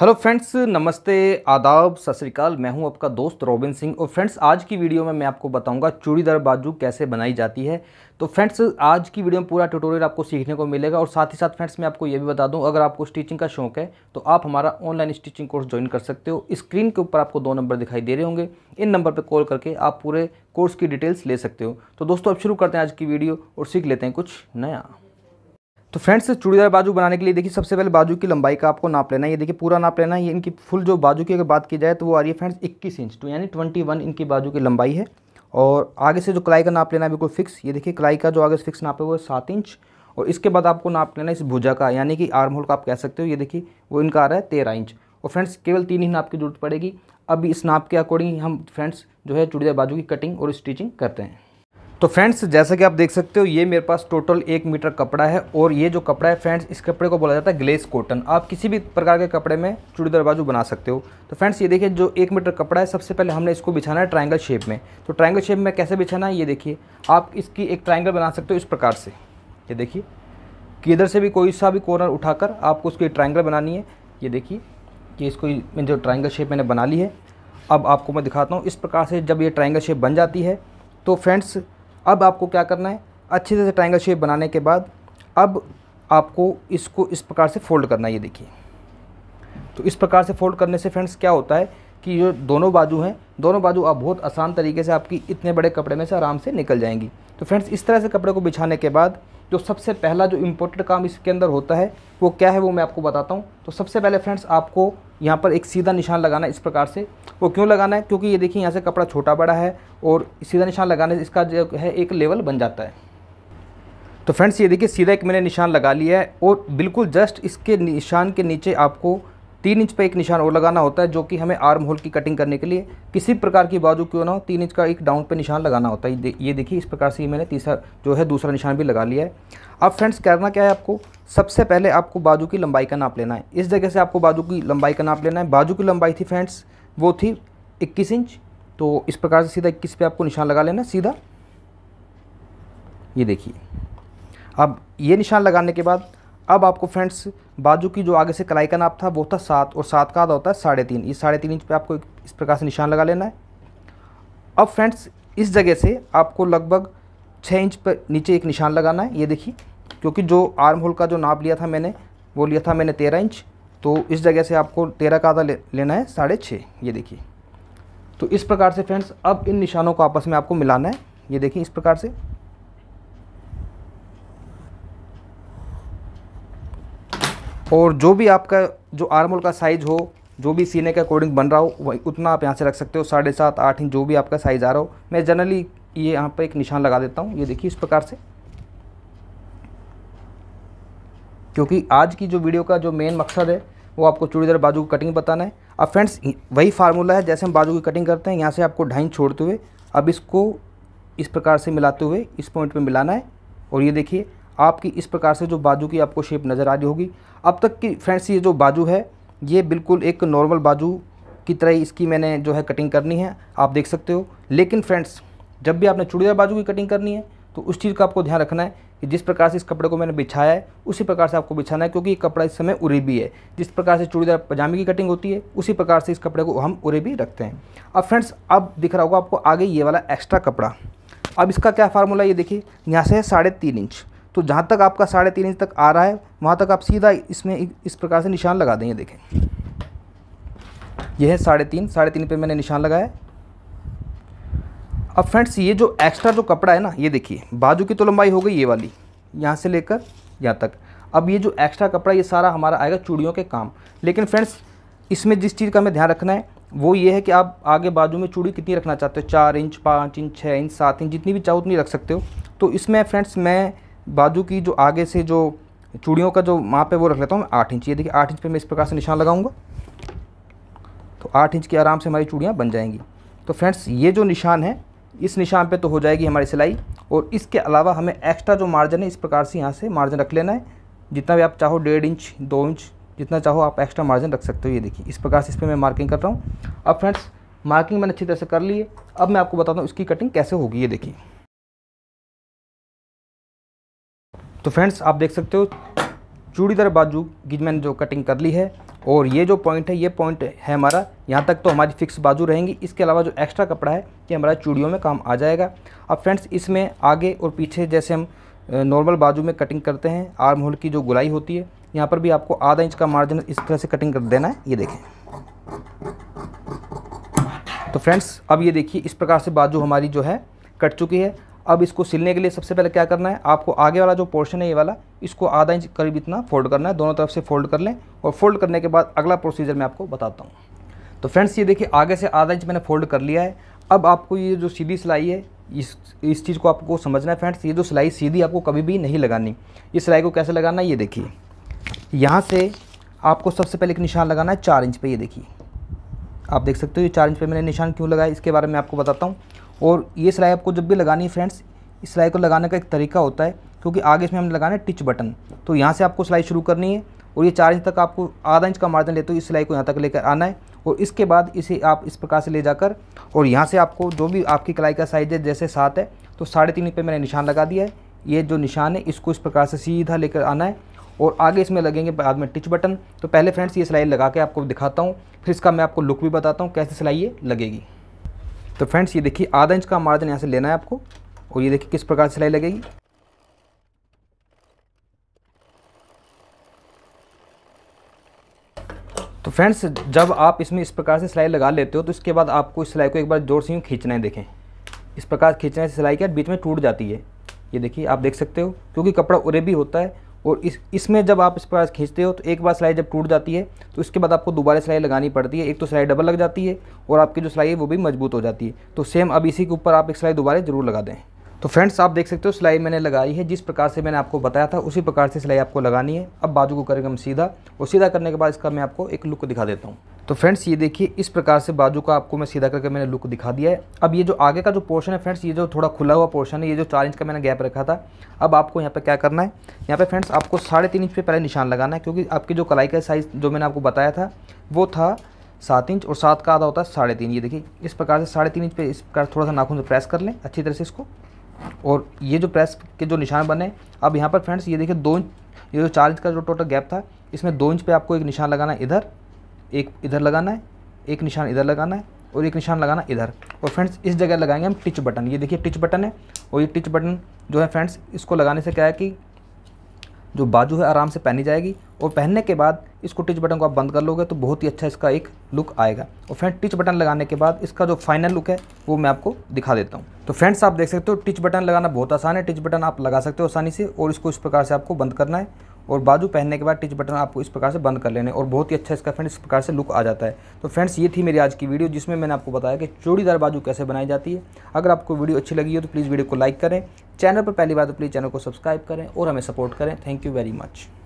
hello friends नमस्ते आदाब सत श्रीकाल मैं हूं आपका दोस्त रोबिन सिंह और फ्रेंड्स आज की वीडियो में मैं आपको बताऊंगा चूड़ीदार बाजू कैसे बनाई जाती है तो फ्रेंड्स आज की वीडियो में पूरा ट्यूटोरियल आपको सीखने को मिलेगा और साथ ही साथ फ्रेंड्स मैं आपको ये भी बता दूं अगर आपको स्टिचिंग का शौक है तो आप हमारा ऑनलाइन स्टिचिंग कोर्स ज्वाइन कर सकते हो स्क्रीन के ऊपर आपको दो नंबर दिखाई दे रहे होंगे इन नंबर पर कॉल करके आप पूरे कोर्स की डिटेल्स ले सकते हो तो दोस्तों अब शुरू करते हैं आज की वीडियो और सीख लेते हैं कुछ नया तो फ्रेंड्स चूड़ीदार बाजू बनाने के लिए देखिए सबसे पहले बाजू की लंबाई का आपको नाप लेना है ये देखिए पूरा नाप लेना है ये इनकी फुल जो बाजू की अगर बात की जाए तो वो आ रही है फ्रेंड्स इक्कीस इंच तो यानी वन इनकी बाजू की लंबाई है और आगे से जो कलाई का नाप लेना है बिल्कुल फिक्स ये देखिए कलाई का जो आगे फिक्स नाप है वो सात इंच और इसके बाद आपको नाप लेना है इस भुजा का यानी कि आर्म होल का आप कह सकते हो ये देखिए वो इनका आ रहा है तेरह इंच और फ्रेंड्स केवल तीन ही नाप की जरूरत पड़ेगी अभी इस नाप के अकॉर्डिंग हम फ्रेंड्स जो है चूड़ीदार बाजू की कटिंग और स्टिचिंग करते हैं तो फ्रेंड्स जैसा कि आप देख सकते हो ये मेरे पास टोटल एक मीटर कपड़ा है और ये जो कपड़ा है फ्रेंड्स इस कपड़े को बोला जाता है ग्लेस कॉटन आप किसी भी प्रकार के कपड़े में चूड़ीदार बाजू बना सकते हो तो फ्रेंड्स ये देखिए जो एक मीटर कपड़ा है सबसे पहले हमने इसको बिछाना है ट्राइंगल शेप में तो ट्राइंगल शेप में कैसे बिछाना है ये देखिए आप इसकी एक ट्राइंगल बना सकते हो इस प्रकार से ये देखिए कि इधर से भी कोई सा भी कॉर्नर उठाकर आपको उसकी ट्राइंगल बनानी है ये देखिए कि इसको जो ट्राइंगल शेप मैंने बना ली है अब आपको मैं दिखाता हूँ इस प्रकार से जब ये ट्राइंगल शेप बन जाती है तो फ्रेंड्स अब आपको क्या करना है अच्छे से ट्राइंगल शेप बनाने के बाद अब आपको इसको इस प्रकार से फोल्ड करना है ये देखिए तो इस प्रकार से फोल्ड करने से फ्रेंड्स क्या होता है कि जो दोनों बाजू हैं दोनों बाजू आप बहुत आसान तरीके से आपकी इतने बड़े कपड़े में से आराम से निकल जाएंगी तो फ्रेंड्स इस तरह से कपड़े को बिछाने के बाद जो सबसे पहला जो इम्पोर्टेंट काम इसके अंदर होता है वो क्या है वो मैं आपको बताता हूँ तो सबसे पहले फ्रेंड्स आपको यहाँ पर एक सीधा निशान लगाना है इस प्रकार से वो क्यों लगाना है क्योंकि ये देखिए यहाँ से कपड़ा छोटा बड़ा है और सीधा निशान लगाने से इसका जो है एक लेवल बन जाता है तो फ्रेंड्स ये देखिए सीधा एक मैंने निशान लगा लिया है और बिल्कुल जस्ट इसके निशान के नीचे आपको तीन इंच पर एक निशान और लगाना होता है जो कि हमें आर्म होल की कटिंग करने के लिए किसी प्रकार की बाजू क्यों ना हो तीन इंच का एक डाउन पर निशान लगाना होता है ये देखिए इस प्रकार से मैंने तीसरा जो है दूसरा निशान भी लगा लिया है अब फ्रेंड्स करना क्या है आपको सबसे पहले आपको बाजू की लंबाई का नाप लेना है इस जगह से आपको बाजू की लंबाई का नाप लेना है बाजू की लंबाई थी फ्रेंड्स वो थी इक्कीस इंच तो इस प्रकार से सीधा इक्कीस पे आपको निशान लगा लेना सीधा ये देखिए अब ये निशान लगाने के बाद अब आपको फ्रेंड्स बाजू की जो आगे से कलाई का नाप था वो था सात और सात का आधा होता है साढ़े तीन ये साढ़े तीन इंच पर आपको इस प्रकार से निशान लगा लेना है अब फ्रेंड्स इस जगह से आपको लगभग छः इंच पर नीचे एक निशान लगाना है ये देखिए क्योंकि जो आर्म होल का जो नाप लिया था मैंने वो लिया था मैंने तेरह इंच तो इस जगह से आपको तेरह का आधा ले, लेना है साढ़े छः ये देखिए तो इस प्रकार से फ्रेंड्स अब इन निशानों को आपस में आपको मिलाना है ये देखिए इस प्रकार से और जो भी आपका जो आर्मोल का साइज़ हो जो भी सीने के अकॉर्डिंग बन रहा हो वही उतना आप यहाँ से रख सकते हो साढ़े सात आठ इंच जो भी आपका साइज़ आ रहा हो मैं जनरली ये यहाँ पर एक निशान लगा देता हूँ ये देखिए इस प्रकार से क्योंकि आज की जो वीडियो का जो मेन मकसद है वो आपको चूड़ीदार बाजू की कटिंग बताना है अब फ्रेंड्स वही फार्मूला है जैसे हम बाजू की कटिंग करते हैं यहाँ से आपको ढाई छोड़ते हुए अब इसको इस प्रकार से मिलाते हुए इस पॉइंट पे मिलाना है और ये देखिए आपकी इस प्रकार से जो बाजू की आपको शेप नज़र आ रही होगी अब तक की फ्रेंड्स ये जो बाजू है ये बिल्कुल एक नॉर्मल बाजू की तरह इसकी मैंने जो है कटिंग करनी है आप देख सकते हो लेकिन फ्रेंड्स जब भी आपने चूड़ीदार बाजू की कटिंग करनी है तो उस चीज़ का आपको ध्यान रखना है कि जिस प्रकार से इस कपड़े को मैंने बिछाया है उसी प्रकार से आपको बिछाना है क्योंकि ये कपड़ा इस समय उरे भी है जिस प्रकार से चूड़ीदार पजामे की कटिंग होती है उसी प्रकार से इस कपड़े को हम उरे भी रखते हैं अब फ्रेंड्स अब दिख रहा होगा आपको आगे ये वाला एक्स्ट्रा कपड़ा अब इसका क्या फार्मूला ये देखिए यहाँ से है साढ़े तीन इंच तो जहाँ तक आपका साढ़े तीन इंच तक आ रहा है वहाँ तक आप सीधा इसमें इस प्रकार से निशान लगा दें ये देखें यह है साढ़े तीन साढ़े तीन पर मैंने निशान लगाया अब फ्रेंड्स ये जो एक्स्ट्रा जो कपड़ा है ना ये देखिए बाजू की तो लंबाई हो गई ये वाली यहाँ से लेकर यहाँ तक अब ये जो एक्स्ट्रा कपड़ा ये सारा हमारा आएगा चूड़ियों के काम लेकिन फ्रेंड्स इसमें जिस चीज़ का हमें ध्यान रखना है वो ये है कि आप आगे बाजू में चूड़ी कितनी रखना चाहते हो चार इंच पाँच इंच छः इंच सात इंच जितनी भी चाहो उतनी रख सकते हो तो इसमें फ्रेंड्स मैं बाजू की जो आगे से जो चूड़ियों का जो माप है वो रख लेता हूँ मैं आठ इंच ये देखिए आठ इंच पे मैं इस प्रकार से निशान लगाऊंगा तो आठ इंच की आराम से हमारी चूड़ियाँ बन जाएंगी तो फ्रेंड्स ये जो निशान है इस निशान पे तो हो जाएगी हमारी सिलाई और इसके अलावा हमें एक्स्ट्रा जो मार्जिन है इस प्रकार से यहाँ से मार्जिन रख लेना है जितना भी आप चाहो डेढ़ इंच दो इंच जितना चाहो आप एक्स्ट्रा मार्जिन रख सकते हो ये देखिए इस प्रकार से इस पर मैं मार्किंग कर रहा हूँ अब फ्रेंड्स मार्किंग मैंने अच्छी तरह से कर ली है अब मैं आपको बताता हूँ इसकी कटिंग कैसे होगी ये देखिए तो फ्रेंड्स आप देख सकते हो चूड़ीदार बाजू की मैंने जो कटिंग कर ली है और ये जो पॉइंट है ये पॉइंट है हमारा यहाँ तक तो हमारी फिक्स बाजू रहेंगी इसके अलावा जो एक्स्ट्रा कपड़ा है ये हमारा चूड़ियों में काम आ जाएगा अब फ्रेंड्स इसमें आगे और पीछे जैसे हम नॉर्मल बाजू में कटिंग करते हैं आर्म होल की जो गुलाई होती है यहाँ पर भी आपको आधा इंच का मार्जिन इस तरह से कटिंग कर देना है ये देखें तो फ्रेंड्स अब ये देखिए इस प्रकार से बाजू हमारी जो है कट चुकी है अब इसको सिलने के लिए सबसे पहले क्या करना है आपको आगे वाला जो पोर्शन है ये वाला इसको आधा इंच करीब इतना फोल्ड करना है दोनों तरफ से फोल्ड कर लें और फोल्ड करने के बाद अगला प्रोसीजर मैं आपको बताता हूँ तो फ्रेंड्स ये देखिए आगे से आधा इंच मैंने फोल्ड कर लिया है अब आपको ये जो सीधी सिलाई है इस इस चीज़ को आपको समझना है फ्रेंड्स ये जो सिलाई सीधी आपको कभी भी नहीं लगानी इस सिलाई को कैसे लगाना है ये देखिए यहाँ से आपको सबसे पहले एक निशान लगाना है चार इंच पे ये देखिए आप देख सकते हो ये चार इंच पे मैंने निशान क्यों लगाया इसके बारे में आपको बताता हूँ और ये सिलाई आपको जब भी लगानी है फ्रेंड्स इस सिलाई को लगाने का एक तरीका होता है क्योंकि आगे इसमें हमने लगाना है टिच बटन तो यहाँ से आपको सिलाई शुरू करनी है और ये चार इंच तक आपको आधा इंच का मार्जिन लेते हो इस सिलाई को यहाँ तक लेकर आना है और इसके बाद इसे आप इस प्रकार से ले जाकर और यहाँ से आपको जो भी आपकी कलाई का साइज है जैसे सात है तो साढ़े तीन पे मैंने निशान लगा दिया है ये जो निशान है इसको इस प्रकार से सीधा लेकर आना है और आगे इसमें लगेंगे बाद में टिच बटन तो पहले फ्रेंड्स ये सिलाई लगा के आपको दिखाता हूँ फिर इसका मैं आपको लुक भी बताता हूँ कैसे सिलाई ये लगेगी तो फ्रेंड्स ये देखिए आधा इंच का मार्जिन यहाँ से लेना है आपको और ये देखिए किस प्रकार से सिलाई लगेगी तो फ्रेंड्स जब आप इसमें इस प्रकार से सिलाई लगा लेते हो तो इसके बाद आपको इस सिलाई को एक बार जोर से यूँ खींचना है देखें इस प्रकार खींचने से सिलाई के बीच में टूट जाती है ये देखिए आप देख सकते हो क्योंकि कपड़ा उरे भी होता है और इस इसमें जब आप इस पर खींचते हो तो एक बार सिलाई जब टूट जाती है तो इसके बाद आपको दोबारा सिलाई लगानी पड़ती है एक तो सिलाई डबल लग जाती है और आपकी जो सिलाई है वो भी मजबूत हो जाती है तो सेम अब इसी के ऊपर आप एक सिलाई दोबारा ज़रूर लगा दें तो फ्रेंड्स आप देख सकते हो सिलाई मैंने लगाई है जिस प्रकार से मैंने आपको बताया था उसी प्रकार से सिलाई आपको लगानी है अब बाजू को करेंगे हम सीधा और सीधा करने के बाद इसका मैं आपको एक लुक दिखा देता हूँ तो फ्रेंड्स ये देखिए इस प्रकार से बाजू का आपको मैं सीधा करके मैंने लुक दिखा दिया है अब ये जो आगे का जो पोर्शन है फ्रेंड्स ये जो थोड़ा खुला हुआ पोर्शन है ये जो चार इंच का मैंने गैप रखा था अब आपको यहाँ पे क्या करना है यहाँ पे फ्रेंड्स आपको साढ़े तीन इंच पे पहले निशान लगाना है क्योंकि आपकी जो कलाई का साइज़ जो मैंने आपको बताया था वो था सात इंच और सात का आधा होता है साढ़े तीन ये देखिए इस प्रकार से साढ़े तीन इंच पे इस प्रकार थोड़ा सा नाखून से प्रेस कर लें अच्छी तरह से इसको और ये जो प्रेस के जो निशान बने अब यहाँ पर फ्रेंड्स ये देखिए दो इंच ये जो चार इंच का जो टोटल गैप था इसमें दो इंच पर आपको एक निशान लगाना है इधर एक इधर लगाना है एक निशान इधर लगाना है और एक निशान लगाना इधर और फ्रेंड्स इस जगह लगाएंगे हम टिच बटन ये देखिए टिच बटन है और ये टिच बटन जो है फ्रेंड्स इसको लगाने से क्या है कि जो बाजू है आराम से पहनी जाएगी और पहनने के बाद इसको टिच बटन को आप बंद कर लोगे तो बहुत ही अच्छा इसका एक लुक आएगा और फ्रेंड्स टिच बटन लगाने के बाद इसका जो फाइनल लुक है वो मैं आपको दिखा देता हूँ तो फ्रेंड्स आप देख सकते हो टिच बटन लगाना बहुत आसान है टिच बटन आप लगा सकते हो आसानी से और इसको इस प्रकार से आपको बंद करना है और बाजू पहनने के बाद टिच बटन आपको इस प्रकार से बंद कर लेने और बहुत ही अच्छा इसका फ्रेंड इस प्रकार से लुक आ जाता है तो फ्रेंड्स ये थी मेरी आज की वीडियो जिसमें मैंने आपको बताया कि चूड़ीदार बाजू कैसे बनाई जाती है अगर आपको वीडियो अच्छी लगी हो तो प्लीज़ वीडियो को लाइक करें चैनल पर पहली बार तो प्लीज़ चैनल को सब्सक्राइब करें और हमें सपोर्ट करें थैंक यू वेरी मच